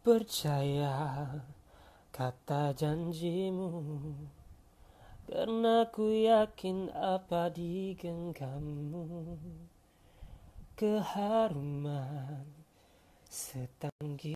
Percaya kata janjimu Karena ku yakin apa di genggammu Keharuman setanggi